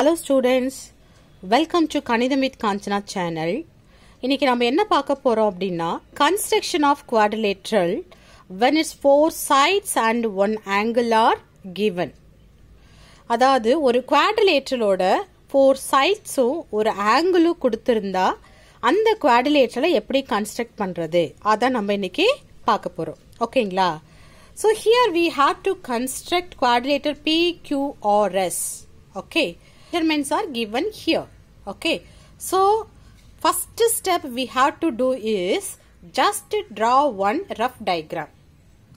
Hello students welcome to கணிதம் with Kanchana channel இன்னைக்கு நம்ம என்ன பார்க்க போகிறோம் அப்படின்னா construction of quadrilateral when it's four sides and one angle are given அதாவது ஒரு குவாடிலேட்ரலோட ஃபோர் சைட்ஸும் ஒரு ஆங்கிளும் கொடுத்துருந்தா அந்த குவாடிலேட்ரலை எப்படி கன்ஸ்ட்ரக்ட் பண்ணுறது அதான் நம்ம இன்னைக்கு பார்க்க போகிறோம் ஓகேங்களா so here we have to construct quadrilateral P Q okay measurements are given here. Okay. So, first step we have to do is just draw one rough diagram.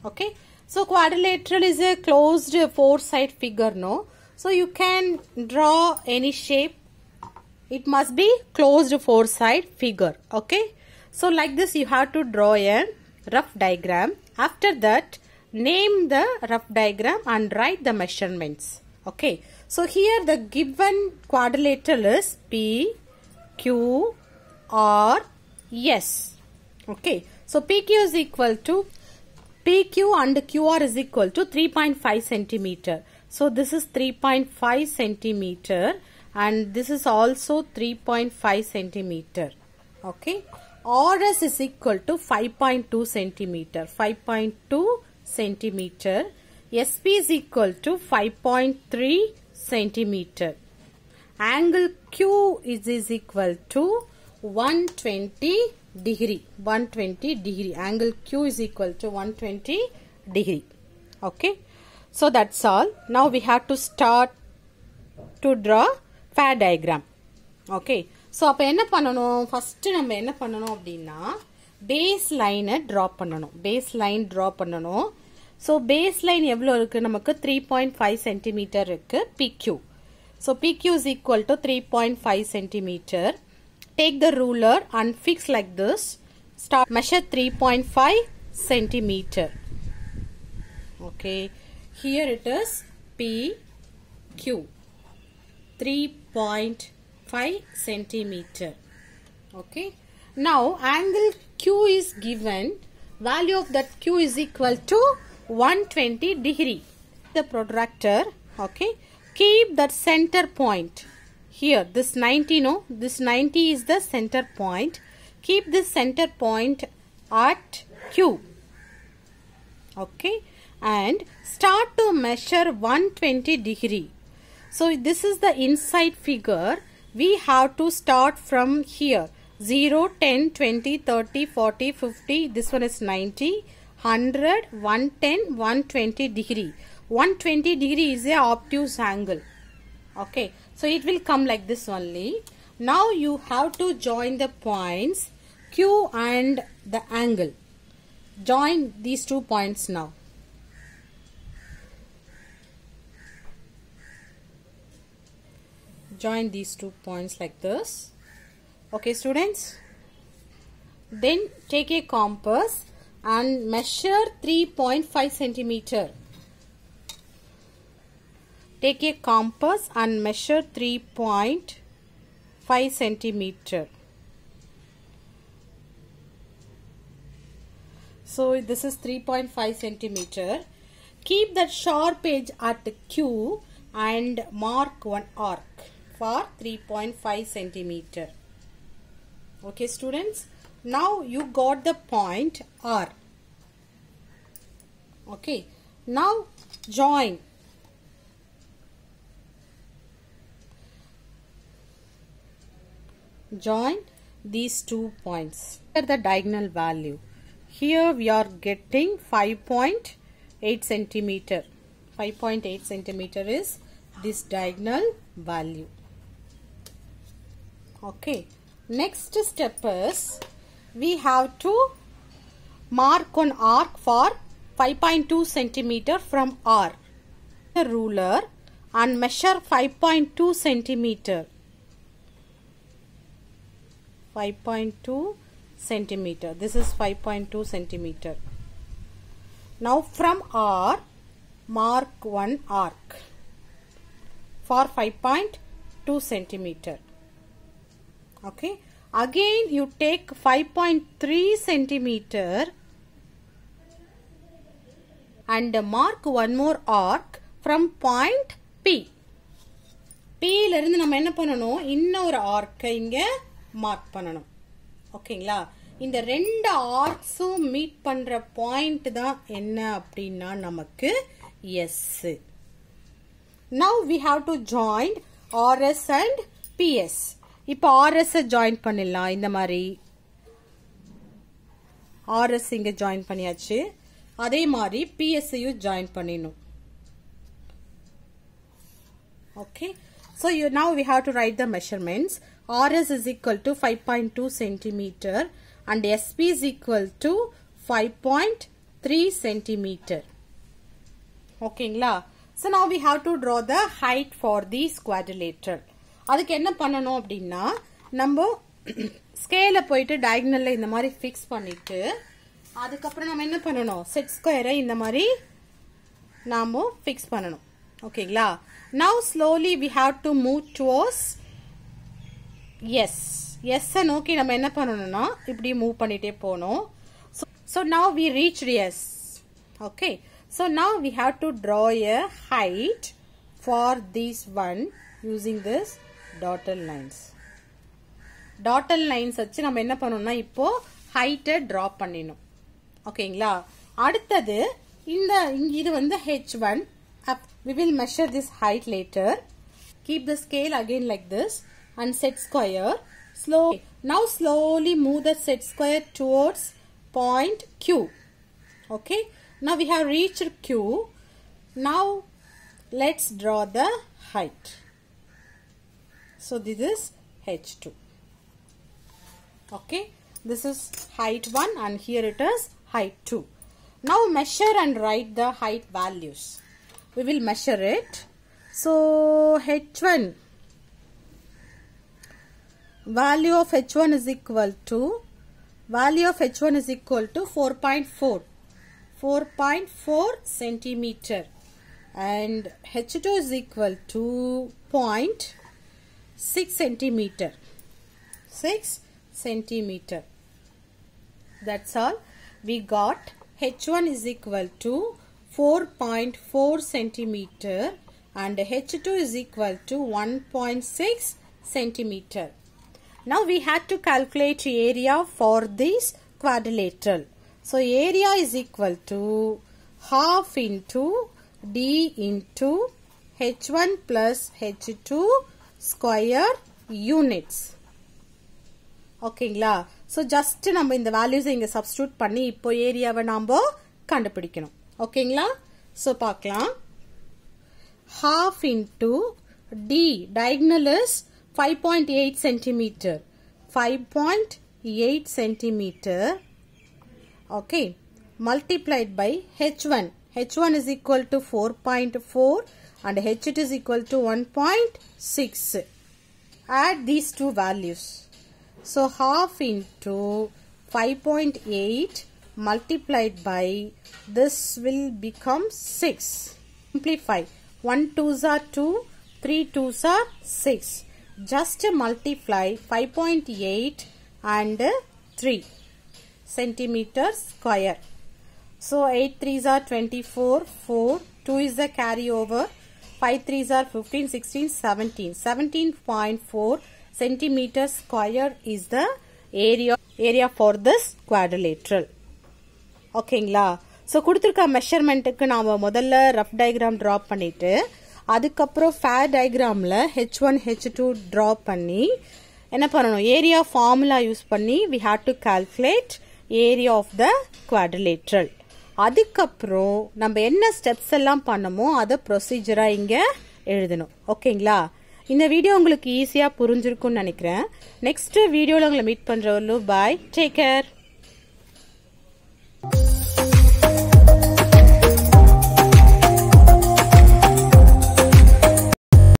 Okay. So, quadrilateral is a closed four-side figure, no? So, you can draw any shape. It must be closed four-side figure. Okay. So, like this you have to draw a rough diagram. After that, name the rough diagram and write the measurements. Okay. So here the given quadrilateral is P, Q, R, S. Okay. So PQ is equal to PQ and QR is equal to 3.5 centimeter. So this is 3.5 centimeter and this is also 3.5 centimeter. Okay. RS is equal to 5.2 centimeter. 5.2 centimeter. SP is equal to 5.3 centimeter. Angle Q is, is equal to 120 degree. 120 degree. Angle Q is equal to 120 degree. Okay. So that's all. Now we have to start to draw fair diagram okay so அப்போ என்ன பண்ணணும் first நம்ம என்ன பண்ணணும் அப்படின்னா base லைனை draw பண்ணணும் base Baseline draw so baseline namakku 3.5 centimeter cm PQ. So PQ is equal to 3.5 centimeter. Take the ruler and fix like this. Start measure 3.5 centimeter. Okay. Here it is PQ. 3.5 centimeter. Okay. Now angle Q is given. Value of that Q is equal to 120 degree. The protractor, okay, keep that center point. Here, this 90, no, this 90 is the center point. Keep this center point at Q. Okay, and start to measure 120 degree. So, this is the inside figure. We have to start from here. 0, 10, 20, 30, 40, 50. This one is 90. 100, 110, 120 degree. 120 degree is a obtuse angle. Okay. So it will come like this only. Now you have to join the points Q and the angle. Join these two points now. Join these two points like this. Okay students. Then take a compass and measure 3.5 centimeter. Take a compass and measure 3.5 centimeter. So this is 3.5 centimeter. Keep that sharp edge at the Q and mark one arc for 3.5 centimeter. Okay students. Now you got the point R. Okay. Now join. Join these two points. Here the diagonal value. Here we are getting 5.8 centimeter. 5.8 centimeter is this diagonal value. Okay. Next step is we have to mark on arc for 5.2 centimeter from R. The ruler and measure 5.2 centimeter. 5.2 centimeter. This is 5.2 centimeter. Now from R, mark one arc for 5.2 centimeter. Okay. again you take 5.3 centimeter and mark one more arc from point P. ல இருந்து நம்ம என்ன பண்ணணும் இன்னொரு ஆர்க்கை இங்கே mark பண்ணணும் ஓகேங்களா இந்த ரெண்டு ஆர்க்ஸும் மீட் பண்ணுற பாயிண்ட் தான் என்ன அப்படின்னா நமக்கு yes now we have to join RS and PS இப்போ ஆர்எஸ்ஸை ஜாயின் பண்ணிடலாம் இந்த மாதிரி ஆர்எஸ் இங்கே ஜாயின் பண்ணியாச்சு அதே மாதிரி பிஎஸ்சியும் ஜாயின் பண்ணிடணும் okay so you now we have to write the measurements RS is equal to five point two centimetre and SP is equal to 5.3 centimeter. Okay, la. so now we have to draw the height for this quadrilateral. அதுக்கு என்ன பண்ணணும் அப்படின்னா நம்ம ஸ்கேல போயிட்டு டயக்னல்ல இந்த மாதிரி fix பண்ணிட்டு அதுக்கப்புறம் நம்ம என்ன பண்ணணும் செட் ஸ்கொயரை இந்த மாதிரி நாம ஃபிக்ஸ் பண்ணணும் ஓகேங்களா now slowly we have to move towards S எஸ்ஸை நோக்கி நம்ம என்ன பண்ணணும்னா இப்படி மூவ் பண்ணிகிட்டே போகணும் so so now we reach S okay so now we have to draw a height for these one using this dotted lines. Dotted lines வச்சு நம்ம என்ன பண்ணனும் இப்போ height drop Okay, draw in the in இந்த இது the h h1 we will measure this height later. Keep the scale again like this and set square. Slow. Now slowly move the set square towards point Q. Okay. Now we have reached Q. Now let's draw the height. So this is H2. Okay. This is height 1 and here it is height 2. Now measure and write the height values. We will measure it. So H1 value of H1 is equal to value of H1 is equal to 4.4 4.4 centimeter and H2 is equal to point 6 centimeter 6 centimeter that's all we got h1 is equal to 4.4 centimeter and h2 is equal to 1.6 centimeter now we had to calculate area for this quadrilateral so area is equal to half into d into h1 plus h2 square units ஓகேங்களா so just நம்ம இந்த வேல்யூஸை இங்கே substitute பண்ணி இப்போ ஏரியாவை நாம் கண்டுபிடிக்கணும் ஓகேங்களா ஸோ பார்க்கலாம் half into the diagonal is five point eight centimetre five point eight centimetre okay multiplied by H one H one is equal to four point four and h it is is equal to 1.6. Add these two values. So half into 5.8 multiplied by this will become 6. Simplify. 1 2s are 2, 3 2s are 6. Just multiply 5.8 and 3 centimeter square. So 8 3s are 24, 4, 2 is the carryover, five 5 fifteen sixteen seventeen seventeen point four centimetre square is the area area for this quadrilateral ஓகேங்களா so கொடுத்துருக்க மெஷர்மெண்ட்டுக்கு நாம் முதல்ல rough diagram draw பண்ணிவிட்டு அதுக்கப்புறம் fair டயக்ராமில் H one H two draw பண்ணி என்ன பண்ணணும் ஏரியா ஃபார்முலா யூஸ் பண்ணி we had to calculate area of the quadrilateral அதுக்கப்புறம் நம்ம என்ன ஸ்டெப்ஸ் எல்லாம் பண்ணமோ அதை ப்ரொசீஜராக இங்கே எழுதணும் ஓகேங்களா இந்த வீடியோ உங்களுக்கு ஈஸியாக புரிஞ்சிருக்கும்னு நினைக்கிறேன் நெக்ஸ்ட் வீடியோவில் உங்களை மீட் பண்ணுறவர்களும் பாய் டேக் கேர்